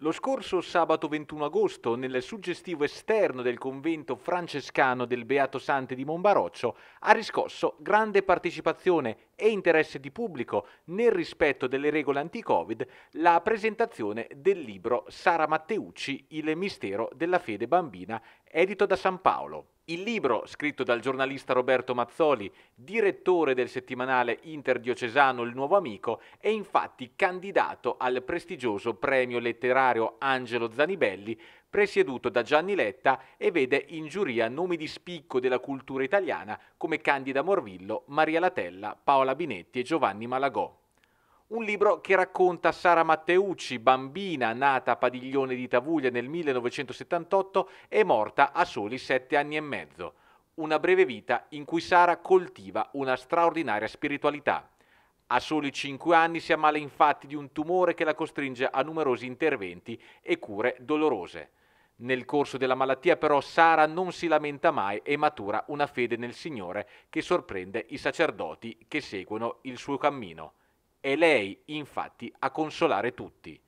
Lo scorso sabato 21 agosto, nel suggestivo esterno del convento francescano del Beato Sante di Monbaroccio, ha riscosso grande partecipazione e interesse di pubblico nel rispetto delle regole anti-Covid la presentazione del libro Sara Matteucci, Il mistero della fede bambina, edito da San Paolo. Il libro, scritto dal giornalista Roberto Mazzoli, direttore del settimanale interdiocesano Il Nuovo Amico, è infatti candidato al prestigioso premio letterario Angelo Zanibelli presieduto da Gianni Letta e vede in giuria nomi di spicco della cultura italiana come Candida Morvillo, Maria Latella, Paola Binetti e Giovanni Malagò. Un libro che racconta Sara Matteucci, bambina nata a Padiglione di Tavuglia nel 1978 e morta a soli sette anni e mezzo. Una breve vita in cui Sara coltiva una straordinaria spiritualità. A soli 5 anni si ammala infatti di un tumore che la costringe a numerosi interventi e cure dolorose. Nel corso della malattia però Sara non si lamenta mai e matura una fede nel Signore che sorprende i sacerdoti che seguono il suo cammino. È lei infatti a consolare tutti.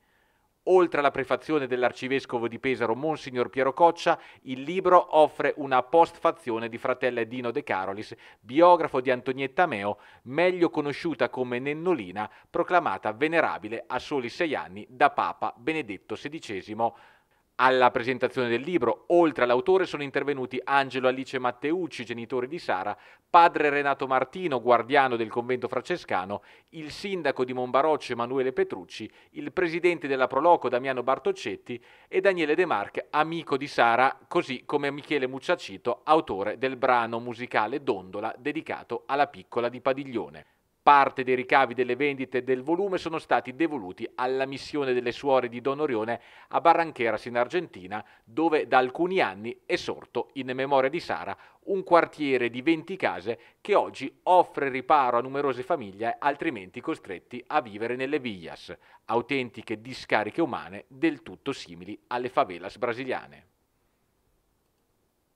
Oltre alla prefazione dell'arcivescovo di Pesaro Monsignor Piero Coccia, il libro offre una postfazione di fratella Dino De Carolis, biografo di Antonietta Meo, meglio conosciuta come Nennolina, proclamata venerabile a soli sei anni da Papa Benedetto XVI. Alla presentazione del libro, oltre all'autore, sono intervenuti Angelo Alice Matteucci, genitori di Sara, padre Renato Martino, guardiano del convento francescano, il sindaco di Monbaroccio Emanuele Petrucci, il presidente della Proloco Damiano Bartoccetti e Daniele De Marc, amico di Sara, così come Michele Mucciacito, autore del brano musicale Dondola dedicato alla piccola di Padiglione. Parte dei ricavi delle vendite e del volume sono stati devoluti alla missione delle suore di Don Orione a Barranqueras in Argentina, dove da alcuni anni è sorto, in memoria di Sara, un quartiere di 20 case che oggi offre riparo a numerose famiglie altrimenti costretti a vivere nelle villas, autentiche discariche umane del tutto simili alle favelas brasiliane.